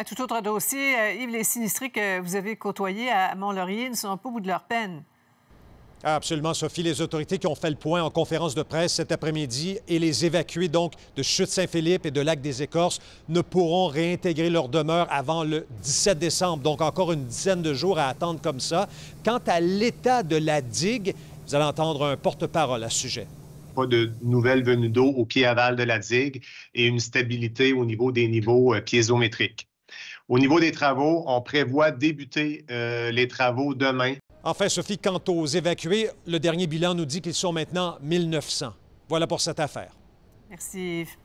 À tout autre dossier, euh, Yves, les sinistrés que vous avez côtoyés à Mont-Laurier ne sont pas au bout de leur peine. Ah, absolument, Sophie. Les autorités qui ont fait le point en conférence de presse cet après-midi et les évacués donc de Chute-Saint-Philippe et de Lac des Écorces ne pourront réintégrer leur demeure avant le 17 décembre. Donc encore une dizaine de jours à attendre comme ça. Quant à l'état de la digue, vous allez entendre un porte-parole à ce sujet pas de nouvelles venues d'eau au pied aval de la digue et une stabilité au niveau des niveaux euh, piézométriques. Au niveau des travaux, on prévoit débuter euh, les travaux demain. Enfin, Sophie, quant aux évacués, le dernier bilan nous dit qu'ils sont maintenant 1900. Voilà pour cette affaire. Merci.